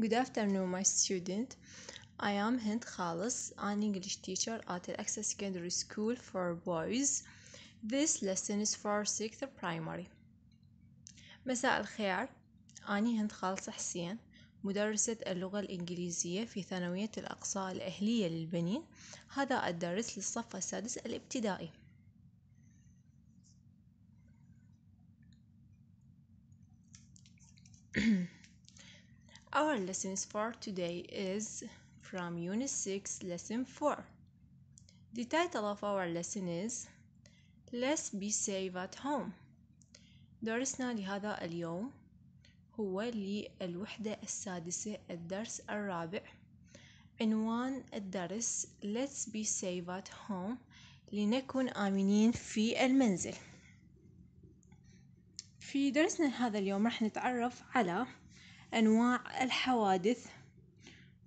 Good afternoon, my student. I am Hind Khalis, an English teacher at the Access Secondary School for Boys. This lesson is for 6th primary. مساء الخير. أنا هند خالص حسين مدرسة اللغة الإنجليزية في ثانوية الأقصى الأهلية للبنين هذا الدرس للصف السادس الابتدائي Our lessons for today is from Unit 6, Lesson 4. The title of our lesson is Let's be safe at home. درسنا لهذا اليوم هو للوحدة السادسة الدرس الرابع عنوان الدرس Let's be safe at home لنكن آمنين في المنزل في درسنا هذا اليوم رح نتعرف على أنواع الحوادث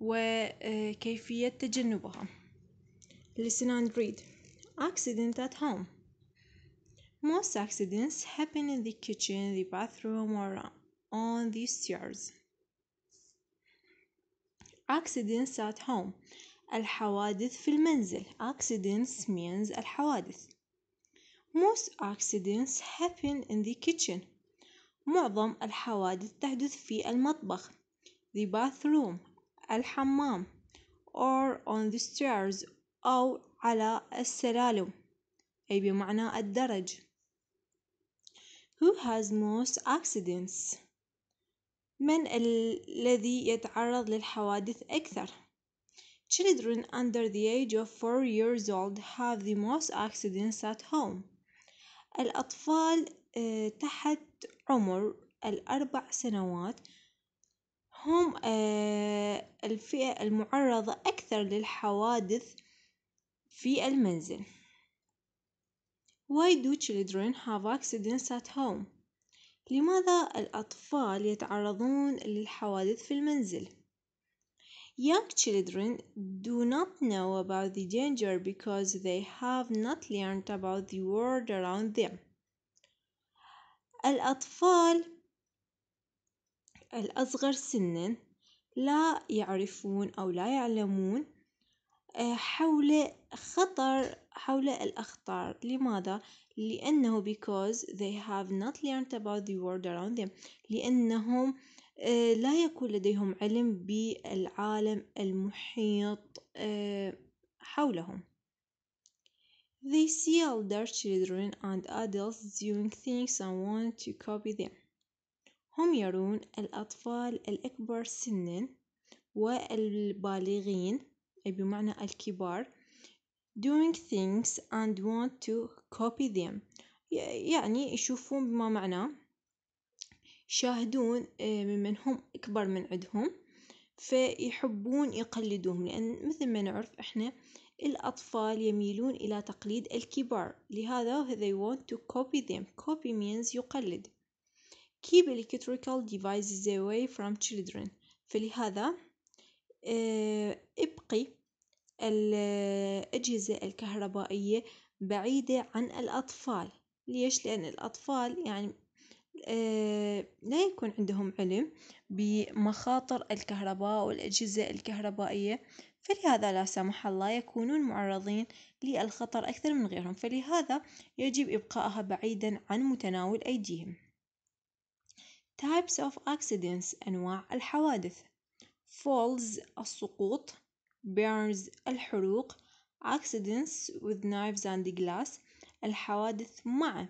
وكيفية تجنبها Listen and read Accident at home Most accidents happen in the kitchen, the bathroom, or on the stairs. Accidents at home الحوادث في المنزل accidents means الحوادث most accidents happen in the kitchen معظم الحوادث تحدث في المطبخ the bathroom الحمام or on the stairs أو على السلالم أي بمعنى الدرج who has most accidents من الذي يتعرض للحوادث أكثر Children under the age of 4 years old have the most accidents at home الأطفال تحت عمر الأربع سنوات هم الفئة المعرضة أكثر للحوادث في المنزل Why do children have accidents at home? لماذا الأطفال يتعرضون للحوادث في المنزل؟ Young children do not know about the danger because they have not learned about the world around them. الأطفال الأصغر سنًا لا يعرفون أو لا يعلمون آه، حول خطر حول الأخطار لماذا؟ لأنه because they have not learned about the world around them لأنهم آه، لا يكون لديهم علم بالعالم المحيط آه، حولهم They see older children and adults doing things and want to copy them. هم يرون الأطفال الأكبر سنا والبالغين أي بمعنى الكبار doing things and want to copy them يعني يشوفون بما معناه يشاهدون آه، ممن هم أكبر من عندهم فيحبون يقلدوهم لأن مثل ما نعرف إحنا الأطفال يميلون إلى تقليد الكبار لهذا they want to copy them copy means يقلد keep electrical devices away from children فلهذا آه، ابقي الأجهزة الكهربائية بعيدة عن الأطفال ليش؟ لأن الأطفال يعني آه، لا يكون عندهم علم بمخاطر الكهرباء والأجهزة الكهربائية فلهذا لا سمح الله يكونون معرضين للخطر أكثر من غيرهم، فلهذا يجب إبقائها بعيدًا عن متناول أيديهم. Types of accidents أنواع الحوادث falls السقوط burns الحروق accidents with knives and glass الحوادث مع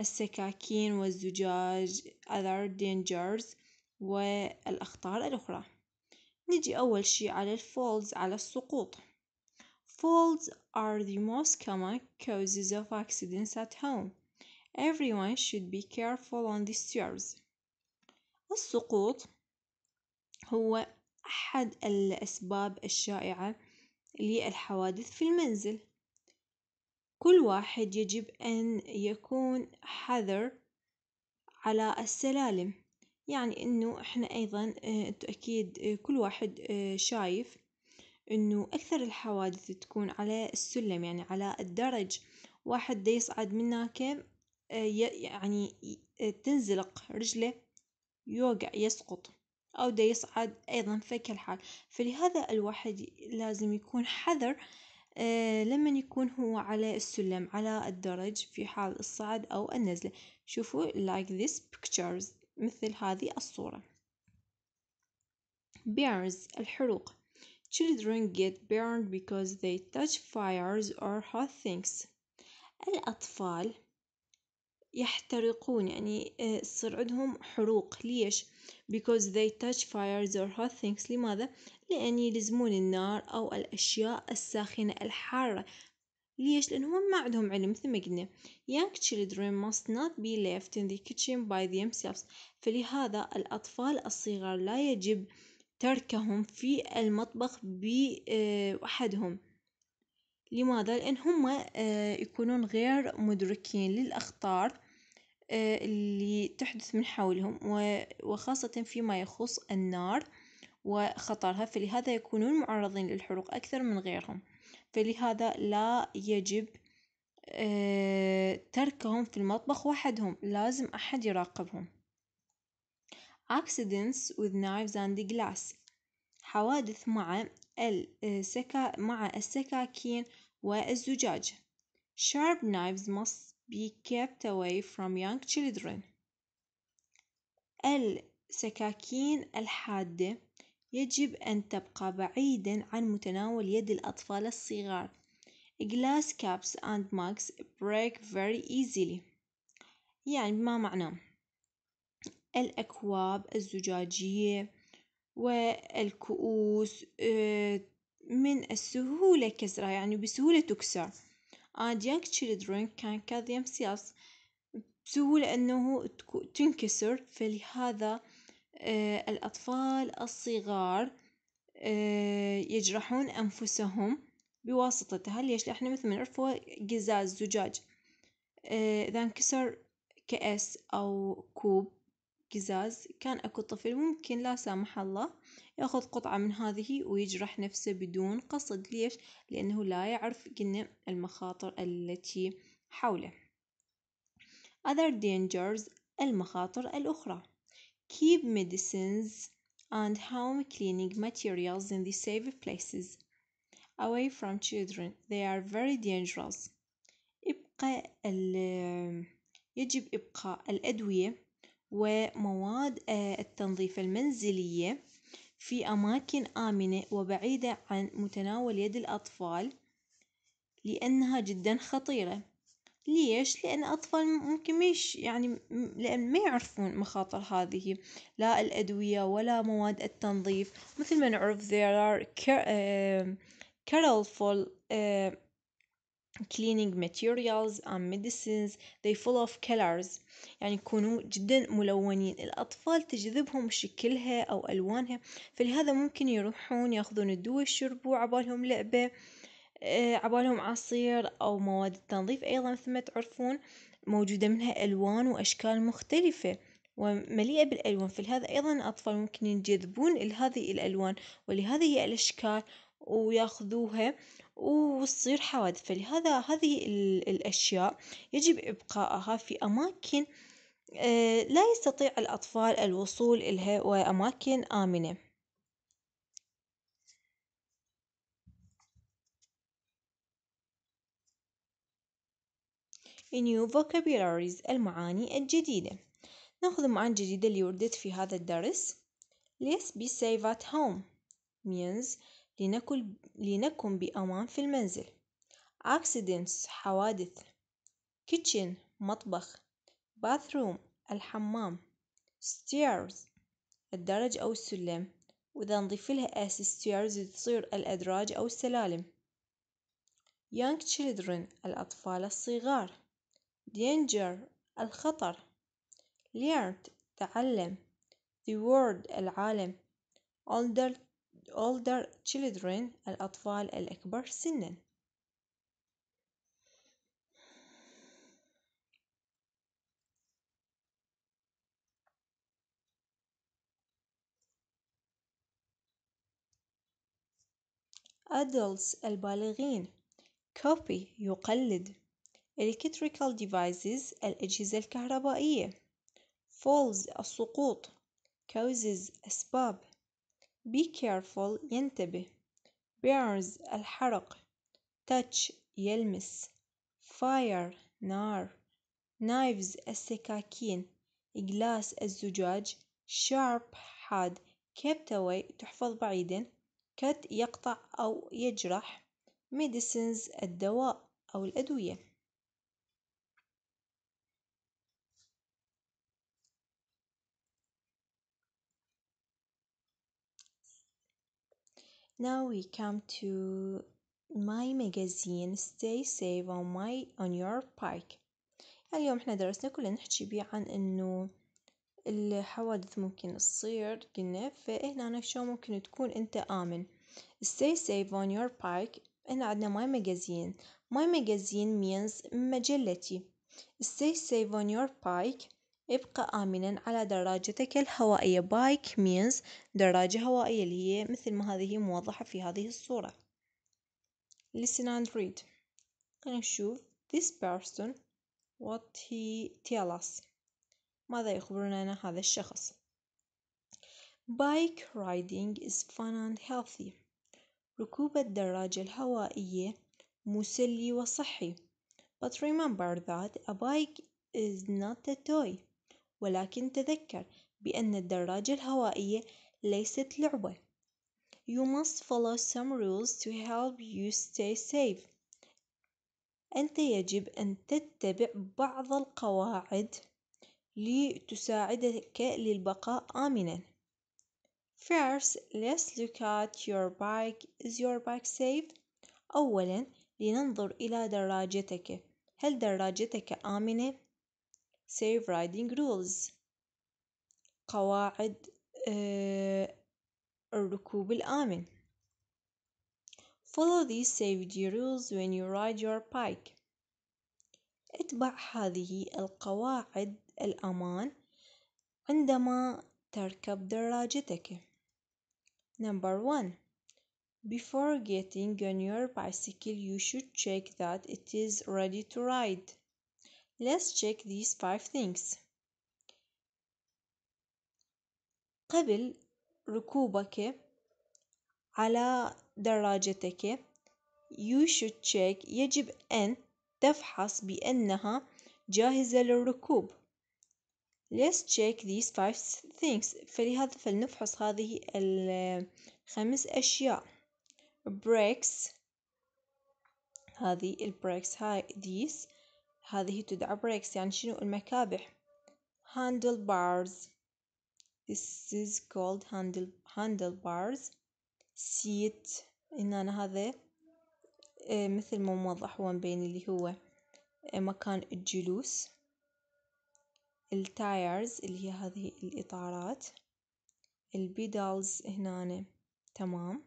السكاكين والزجاج other dangers والأخطار الأخرى نجي أول شي على الفولز falls على السقوط Falls are the most common causes of accidents at home. Everyone should be careful on the stairs. السقوط هو أحد الأسباب الشائعة للحوادث في المنزل كل واحد يجب أن يكون حذر على السلالم يعني إنه إحنا أيضا انتو آه، أكيد آه، كل واحد آه، شايف إنه أكثر الحوادث تكون على السلم يعني على الدرج واحد دا يصعد من يعني تنزلق رجله يوقع يسقط أو دا يصعد أيضا الحال فلهذا الواحد لازم يكون حذر لمن يكون هو على السلم على الدرج في حال الصعد أو النزلة شوفوا like this pictures مثل هذه الصورة Bears الحروق Children get burned because they touch fires or hot things الأطفال يحترقون يعني آه، تصير عندهم حروق ليش because they touch fires or hot things لماذا لأن يلزمون النار أو الأشياء الساخنة الحارة ليش؟ لأن هم ما عندهم علم مثل ما قلنا young children must not be left in the kitchen by themselves فلهذا الأطفال الصغار لا يجب تركهم في المطبخ بوحدهم لماذا؟ لأن هم آه، يكونون غير مدركين للأخطار آه، اللي تحدث من حولهم وخاصة فيما يخص النار وخطرها فلهذا يكونون معرضين للحروق أكثر من غيرهم. فلهذا لا يجب آه، تركهم في المطبخ وحدهم لازم أحد يراقبهم accidents with knives and glass حوادث مع السكا آه، مع السكاكين والزجاج sharp knives must be kept away from young children السكاكين الحادة يجب أن تبقى بعيدًا عن متناول يد الأطفال الصغار. glass caps and mugs break very easily. يعني ما معناه الأكواب الزجاجية والكؤوس آه، من السهولة كسرها يعني بسهولة تكسر and young children can cut themselves بسهولة أنه تنكسر فلهذا آه، الأطفال الصغار آه، يجرحون أنفسهم بواسطتها ليش؟ لأن مثل ما نعرف هو قزاز زجاج آه، إذا انكسر كأس أو كوب قزاز كان أكو طفل ممكن لا سامح الله ياخذ قطعة من هذه ويجرح نفسه بدون قصد ليش؟ لأنه لا يعرف قلنا المخاطر التي حوله other dangers المخاطر الأخرى keep medicines and home cleaning materials in the safe places away from children they are very dangerous ابقى ال يجب إبقاء الأدوية ومواد آه، التنظيف المنزلية في أماكن آمنة وبعيدة عن متناول يد الأطفال لأنها جدا خطيرة ليش؟ لأن أطفال ممكن مش يعني لأن ما يعرفون مخاطر هذه لا الأدوية ولا مواد التنظيف مثل ما نعرف there are careful cleaning materials and medicines they full of colors يعني يكونوا جدا ملونين الأطفال تجذبهم شكلها أو ألوانها فلهذا ممكن يروحون ياخذون الدواء يشربوه عبالهم لعبة آه، عبالهم عصير أو مواد التنظيف أيضا مثل ما تعرفون موجودة منها ألوان وأشكال مختلفة ومليئة بالألوان فلهذا أيضا الأطفال ممكن ينجذبون لهذه الألوان ولهذه الأشكال وياخذوها وتصير حوادث فلهذا هذه الأشياء يجب إبقائها في أماكن آه، لا يستطيع الأطفال الوصول إلها وأماكن آمنة. new vocabularies المعاني الجديدة نأخذ معان جديدة اللي وردت في هذا الدرس let's be safe at home means لنكن, لنكن بأمان في المنزل accidents حوادث kitchen مطبخ bathroom الحمام stairs الدرج أو السلم وإذا نضيف لها s stairs تصير الأدراج أو السلالم young children الأطفال الصغار danger الخطر learned تعلم the world العالم older, older children الأطفال الأكبر سنًا adults البالغين copy يقلد electrical devices الأجهزة الكهربائية falls السقوط causes أسباب be careful ينتبه burns الحرق touch يلمس fire نار knives السكاكين glass الزجاج sharp حاد kept away تحفظ بعيدا cut يقطع أو يجرح medicines الدواء أو الأدوية Now we come to my magazine stay safe on my on your bike اليوم احنا درسنا كلنا نحكي بيه عن انه الحوادث ممكن تصير قلنا فهنا شلون ممكن تكون انت آمن stay safe on your bike هنا عدنا my magazine my magazine means مجلتي stay safe on your bike ابق آمنًا على دراجتك الهوائية بايك means دراجة هوائية اللي هي مثل ما هذه موضحة في هذه الصورة. Listen and read. خلينا نشوف this person what he tell us. ماذا يخبرنا هذا الشخص؟ Bike riding is fun and healthy. ركوب الدراجة الهوائية مسلي وصحي. But remember that a bike is not a toy. ولكن تذكر بأن الدراجة الهوائية ليست لعبة. You must follow some rules to help you stay safe. أنت يجب أن تتبع بعض القواعد لتساعدك للبقاء آمنًا. First, let's look at your bike. Is your bike safe? أولاً لننظر إلى دراجتك. هل دراجتك آمنة؟ safe riding rules قواعد الركوب الآمن follow these safety rules when you ride your bike اتبع هذه القواعد الأمان عندما تركب دراجتك Number 1 Before getting on your bicycle you should check that it is ready to ride Let's check these five things. قبل ركوبك على دراجتك you should check يجب أن تفحص بأنها جاهزة للركوب let's check these five things فلهذا فلنفحص هذه الخمس أشياء Brakes هذه البريكس هاي these هذه تدعى بريكس يعني شنو المكابح handlebars this is called handle handlebars seat إن أنا هذا إيه، مثل ما موضح هون بين اللي هو إيه، مكان الجلوس التايرز اللي هي هذه الإطارات البيدالز هنا تمام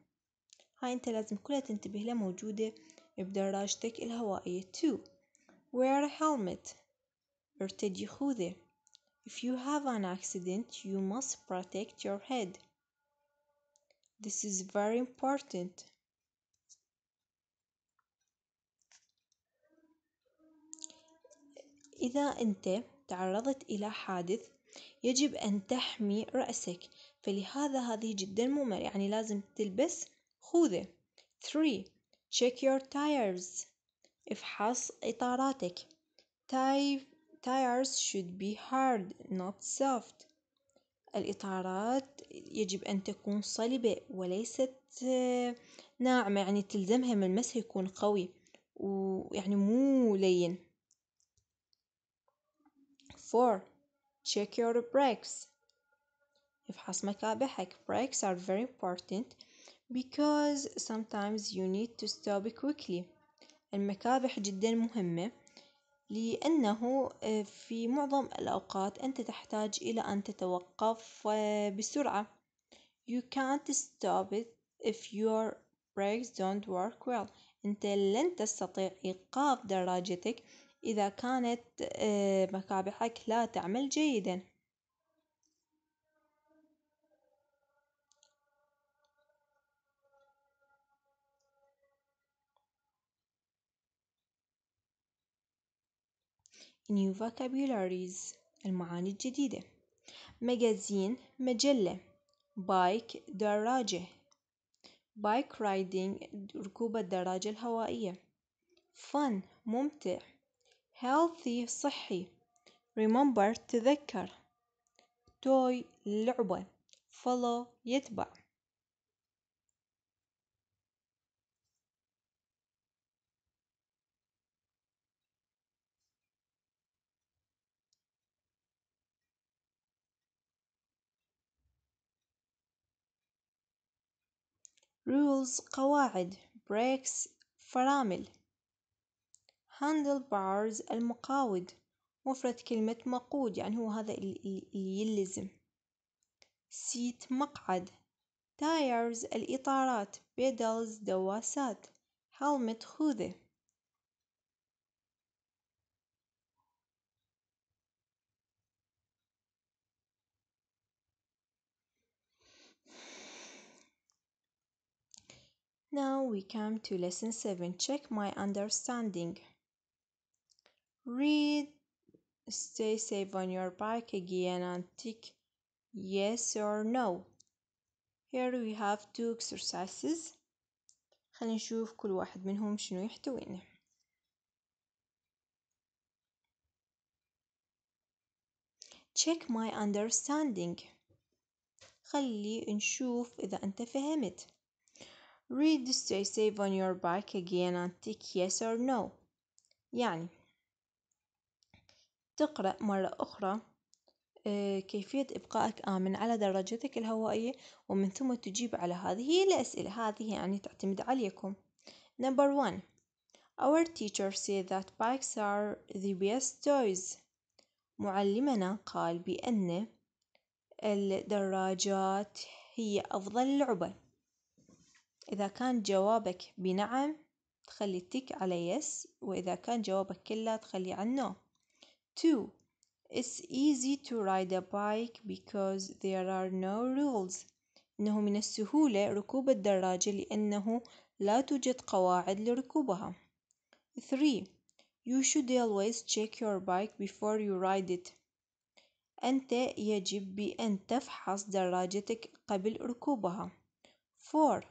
هاي انت لازم كلها تنتبه لها موجودة بدراجتك الهوائية تو Wear a helmet. ارتدي خوذة. If you have an accident, you must protect your head. This is very important. إذا أنت تعرضت إلى حادث يجب أن تحمي رأسك فلهذا هذه جدا ممل يعني لازم تلبس خوذة. 3. Check your tires افحص إطاراتك. tires should be hard not soft. الإطارات يجب أن تكون صلبة وليست ناعمة يعني تلزمها من المسح يكون قوي ويعني مو لين. four check your brakes افحص مكابحك brakes are very important because sometimes you need to stop quickly المكابح جدا مهمة لأنه آه، في معظم الأوقات أنت تحتاج إلى أن تتوقف آه، بسرعة you can't stop it if your brakes don't work well أنت لن تستطيع إيقاف دراجتك إذا كانت آه، مكابحك لا تعمل جيدا. new vocabularies المعاني الجديدة magazine مجلة bike دراجة bike riding ركوب الدراجة الهوائية fun ممتع healthy صحي remember تذكر toy لعبة follow يتبع rules قواعد breaks فرامل handlebars المقاود مفرد كلمة مقود يعني هو هذا اللي يلزم seat مقعد tires الإطارات pedals دواسات helmet خوذة Now we come to lesson 7 check my understanding. Read stay safe on your bike again and tick yes or no. Here we have two exercises خلينا كل واحد منهم شنو يحتوينا check my understanding خلي نشوف إذا أنت فهمت read this to save on your bike again and tick yes or no يعني تقرأ مرة أخرى آه، كيفية إبقائك آمن على دراجتك الهوائية ومن ثم تجيب على هذه الأسئلة هذه يعني تعتمد عليكم Number one Our teacher said that bikes are the best toys معلمنا قال بأن الدراجات هي أفضل لعبة إذا كان جوابك بنعم تخلي تك على yes وإذا كان جوابك كله تخلي على no. two It's easy to ride a bike because there are no rules. إنه من السهولة ركوب الدراجة لأنه لا توجد قواعد لركوبها. Three, You should always check your bike before you ride it. أنت يجب بأن تفحص دراجتك قبل ركوبها. Four,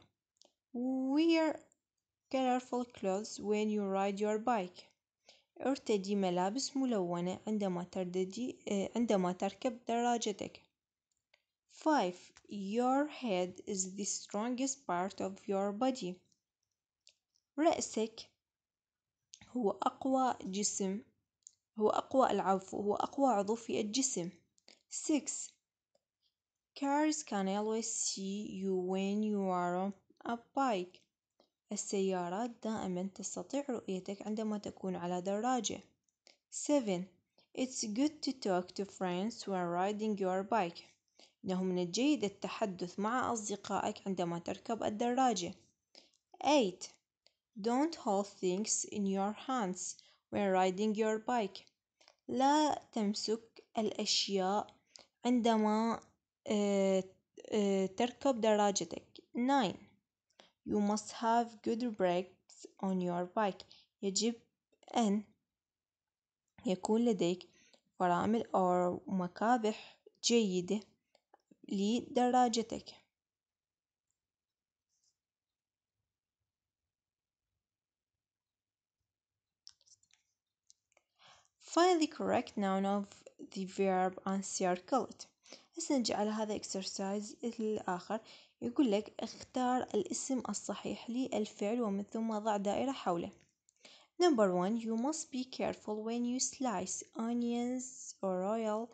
Wear colorful clothes when you ride your bike. ارتدي ملابس ملونة عندما ترددي عندما تركب دراجتك. Five. Your head is the strongest part of your body. رأسك هو أقوى جسم هو أقوى العفو هو أقوى عضو في الجسم. Six. Cars can always see you when you are on البايك السيارات دائما تستطيع رؤيتك عندما تكون على دراجة. 7. It's good to talk to friends when riding your bike. إنه من الجيد التحدث مع أصدقائك عندما تركب الدراجة. eight Don't hold things in your hands when riding your bike. لا تمسك الأشياء عندما آه، آه، تركب دراجتك. nine You must have good brakes on your bike. يجب أن يكون لديك فرامل أو مكابح جيدة لدراجتك. Find the correct noun of the verb and circle it. هسه نجي على هذا exercise الآخر يقول لك اختار الاسم الصحيح للفعل ومن ثم ضع دائرة حوله Number one, you must be careful when you slice onions or oil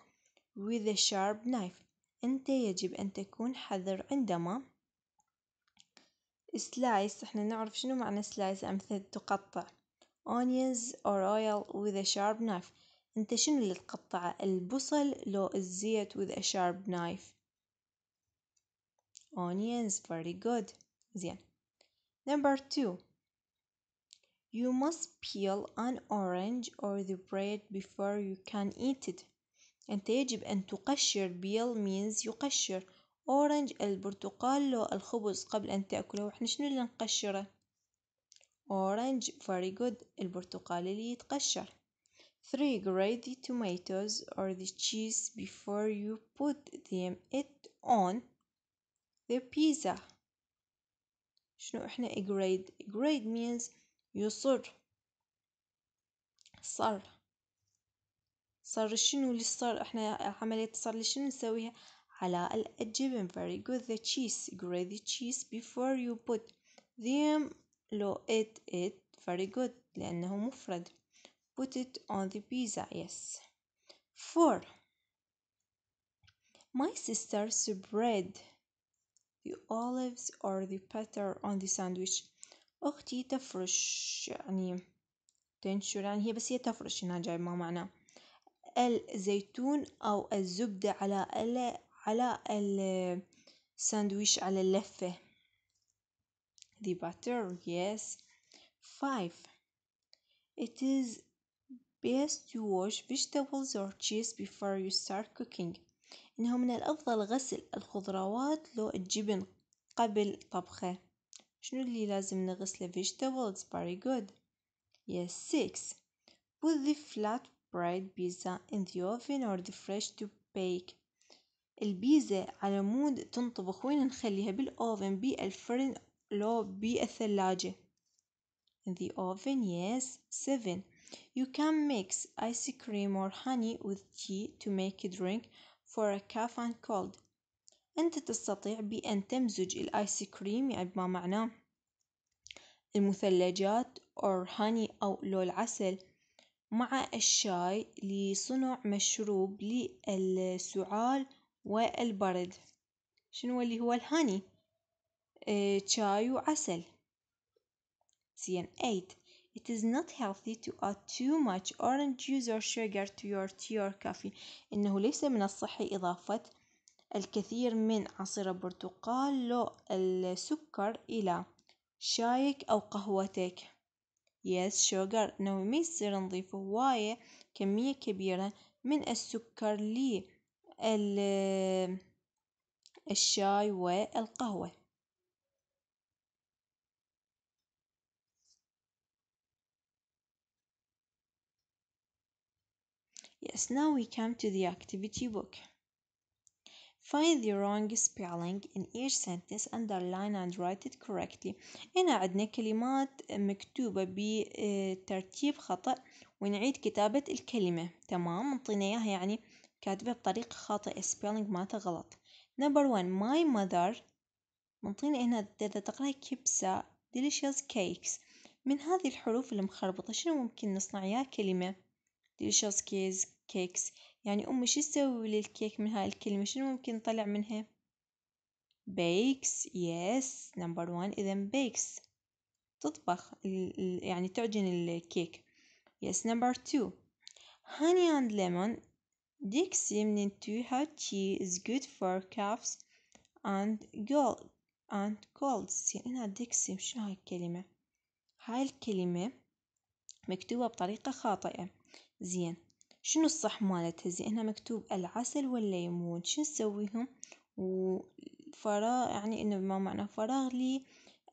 with a sharp knife. أنت يجب أن تكون حذر عندما slice احنا نعرف شنو معنى slice أمثل تقطع onions or oil with a sharp knife أنت شنو اللي تقطعه البصل لو الزيت with a sharp knife onions very good then number two you must peel an orange or the bread before you can eat it أنت يجب أن تقشر بِيَلْ means يقشر orange البرتقال لو الخبز قبل أن تأكله وإحنا شنو اللي نقشره orange very good البرتقال اللي يتقشر 3. Grate the tomatoes or the cheese before you put them it on the pizza شنو احنا grade grade means يصر صر صر شنو اللي صار احنا عملية صر اللي شنو نسويها على الجبن very good the cheese grate the cheese before you put them لو it it very good لأنه مفرد put it on the pizza yes four my sister spread the olives or the butter on the sandwich? أختي تفرش يعني تنشر يعني هي بس هي تفرش هنا جايب ما معناه الزيتون أو الزبدة على ال على الساندويش على اللفة the butter yes five it is best to wash vegetables or cheese before you start cooking إنه من الأفضل غسل الخضروات لو الجبن قبل طبخه، شنو اللي لازم نغسله vegetables very good yes six put the flat bread pizza in the oven or the fresh to bake البيزا على مود تنطبخ وين نخليها بالأوفن بالفرن لو بالثلاجة in the oven yes seven you can mix ice cream or honey with tea to make a drink for a cough and cold أنت تستطيع بأن تمزج الآيس كريم يعني بما معناه المثلجات أو هاني أو لو العسل مع الشاي لصنع مشروب للسعال والبرد شنو اللي هو الهاني آه، شاي وعسل زين ايت It is not healthy to add too much orange juice or sugar to your tea or coffee. إنه ليس من الصحي إضافة الكثير من عصير البرتقال لو السكر إلى شايك أو قهوتك. Yes, sugar. إنه ما يصير نضيف هواية كمية كبيرة من السكر للشاي والقهوة. Yes, now we come to the activity book. Find the wrong spelling in each sentence underline and write it correctly هنا عندنا كلمات مكتوبة بترتيب خطأ ونعيد كتابة الكلمة تمام نعطينا إياها يعني كاتبة بطريقة خاطئة spelling مالتها غلط number one my mother منطينا هنا إذا تقرأ كبسة delicious cakes من هذه الحروف المخربطة شنو ممكن نصنع إياها كلمة delicious cakes كيكس يعني أمي شو تسوي للكيك من هاي الكلمة شنو ممكن نطلع منها بيكس يس نمبر وان إذا بيكس تطبخ يعني تعجن الكيك يس نمبر تو هاني اند ليمون ديكسي من تو هات شي از جود فور كافز اند جول اند colds يعني أنا ديكسي شو هاي الكلمة هاي الكلمة مكتوبة بطريقة خاطئة زين شنو الصح مالتها زينها مكتوب العسل والليمون شنو نسويهم؟ وفراغ يعني إنه بما معنى فراغ لي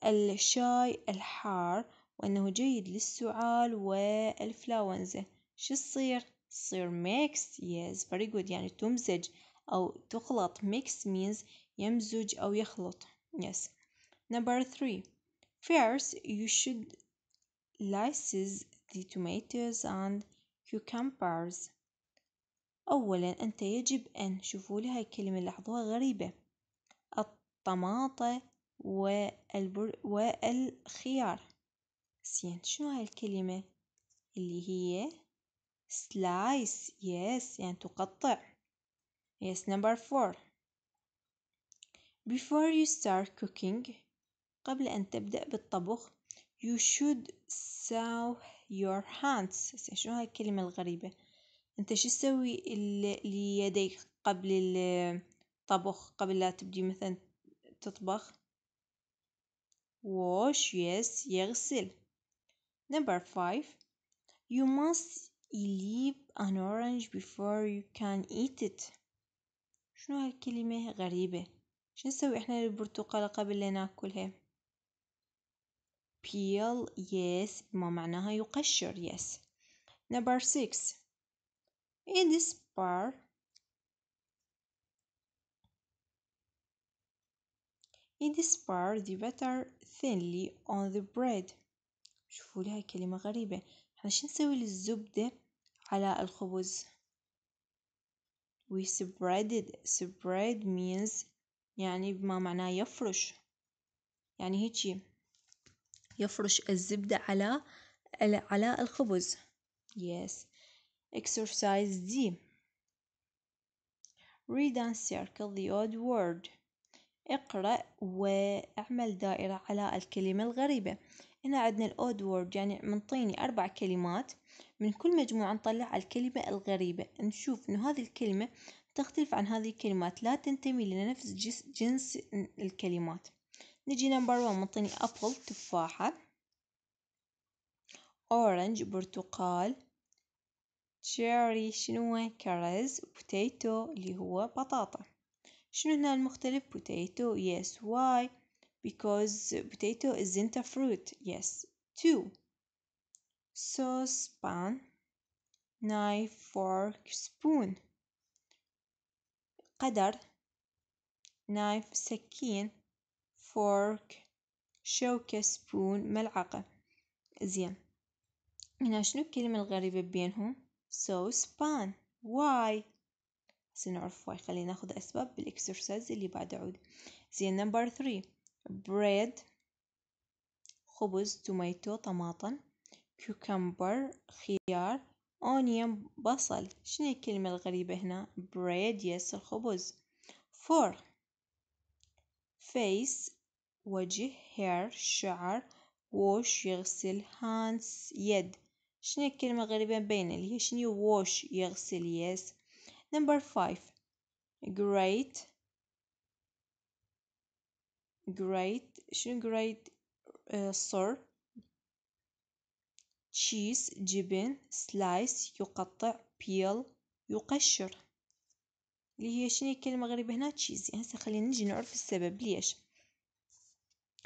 الشاي الحار وإنه جيد للسعال والفلاونزا شو تصير؟ تصير ميكس yes very good يعني تمزج أو تخلط ميكس مينز يمزج أو يخلط يس نمبر 3 first you should slices the tomatoes and cucumbers أولاً أنت يجب أن شوفوا لي هاي الكلمة لاحظوها غريبة الطماطة والبر والخيار زين شنو هاي الكلمة اللي هي slice yes يعني تقطع yes number four before you start cooking قبل أن تبدأ بالطبخ you should sow your hands شنو هاي الكلمة الغريبة انت شو تسوي ليديك قبل الطبخ قبل لا تبدي مثلا تطبخ wash yes يغسل number five you must leave an orange before you can eat it شنو هالكلمة غريبة شو نسوي احنا للبرتقالة قبل لا ناكلها peel yes ما معناها يقشر yes number six in this bar in this bar the butter thinly on the bread شوفوا لها كلمة غريبة احنا شو نسوي للزبدة على الخبز we spread it spread means يعني ما معناه يفرش يعني هيجي يفرش الزبدة على على الخبز yes exercise D read and circle the odd word اقرأ واعمل دائرة على الكلمة الغريبة هنا عندنا ال odd word يعني منطيني أربع كلمات من كل مجموعة نطلع الكلمة الغريبة نشوف إنه هذه الكلمة تختلف عن هذه الكلمات لا تنتمي لنفس جنس الكلمات نجي نمبر 1 مطيني أبل تفاحة أورنج برتقال تشيري شنو كرز بوتيتو اللي هو بطاطا شنو هنا المختلف بوتيتو yes why because potato isn't فروت يس تو صوص بان نايف فورك سبون قدر نايف سكين فورك شوكة سبون ملعقة زين هنا شنو الكلمة الغريبة بينهم sauce pan why سنعرف نعرف واي خلينا ناخذ أسباب بالإكسرسايز اللي بعد عود زين نمبر ثري bread خبز توميتو طماطم كوكمبر خيار أونيون بصل شنو الكلمة الغريبة هنا bread يس الخبز fork face وجه hair شعر wash يغسل hands يد شنو الكلمة غريبة بين اللي هي شنو wash يغسل yes number five great great شنو great صر آه، uh, cheese جبن slice يقطع peel يقشر اللي هي شنو الكلمة غريبة هنا تشيزي هسه خلينا نجي نعرف السبب ليش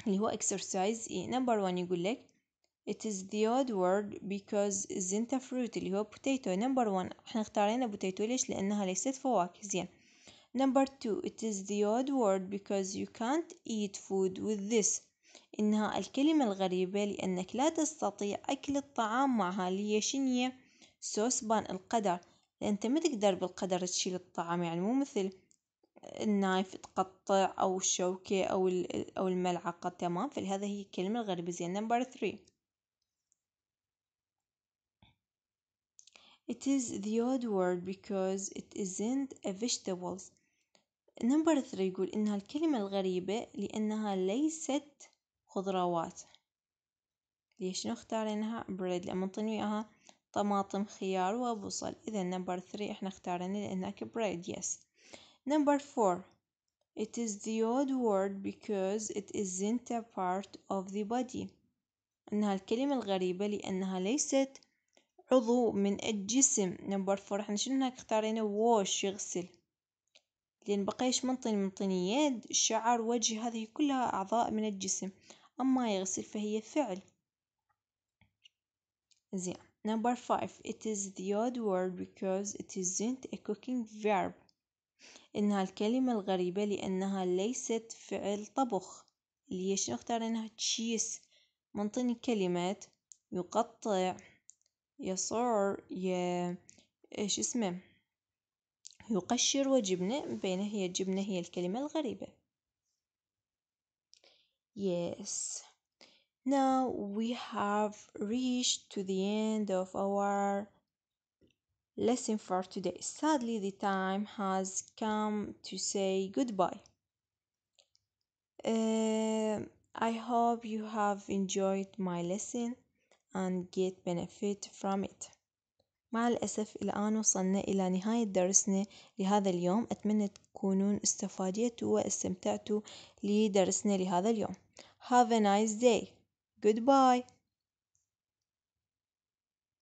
اللي هو exercise إيه number one يقول لك it is the odd word because isn't a fruit اللي هو potato number one احنا اختارينا potato ليش لأنها ليست فواكه زين number two it is the odd word because you can't eat food with this إنها الكلمة الغريبة لأنك لا تستطيع أكل الطعام معها اللي هي شنية سوسبان القدر لأن أنت ما تقدر بالقدر تشيل الطعام يعني مو مثل النايف تقطع أو الشوكة أو أو الملعقة تمام فلهذا هي الكلمة الغريبة زين نمبر ثري It is the odd word because it isn't a vegetables number three يقول إنها الكلمة الغريبة لأنها ليست خضروات ليش نختارينها بريد لما انطيني اياها طماطم خيار وبصل إذا number three احنا اختارينا لأنها بريد yes. Number four, it is the odd word because it isn't a part of the body إنها الكلمة الغريبة لأنها ليست عضو من الجسم نمبر فور احنا شنو هناك اختارينا wash يغسل لأن بقيش منطين منطين يد شعر وجه هذه كلها أعضاء من الجسم أما يغسل فهي فعل زين number five it is the odd word because it isn't a cooking verb إنها الكلمة الغريبة لأنها ليست فعل طبخ، ليش نختار إنها تشيس؟ منطني كلمات يقطع، يصع، إيش اسمه يقشر وجبنة بين هي الجبنة هي الكلمة الغريبة. Yes, now we have reached to the end of our lesson for today. Sadly, the time has come to say goodbye. Uh, I hope you have enjoyed my lesson and get benefit from it. مع الأسف الآن وصلنا إلى نهاية درسنا لهذا اليوم أتمنى تكونون استفاديتوا واستمتعتوا لدرسنا لهذا اليوم Have a nice day Goodbye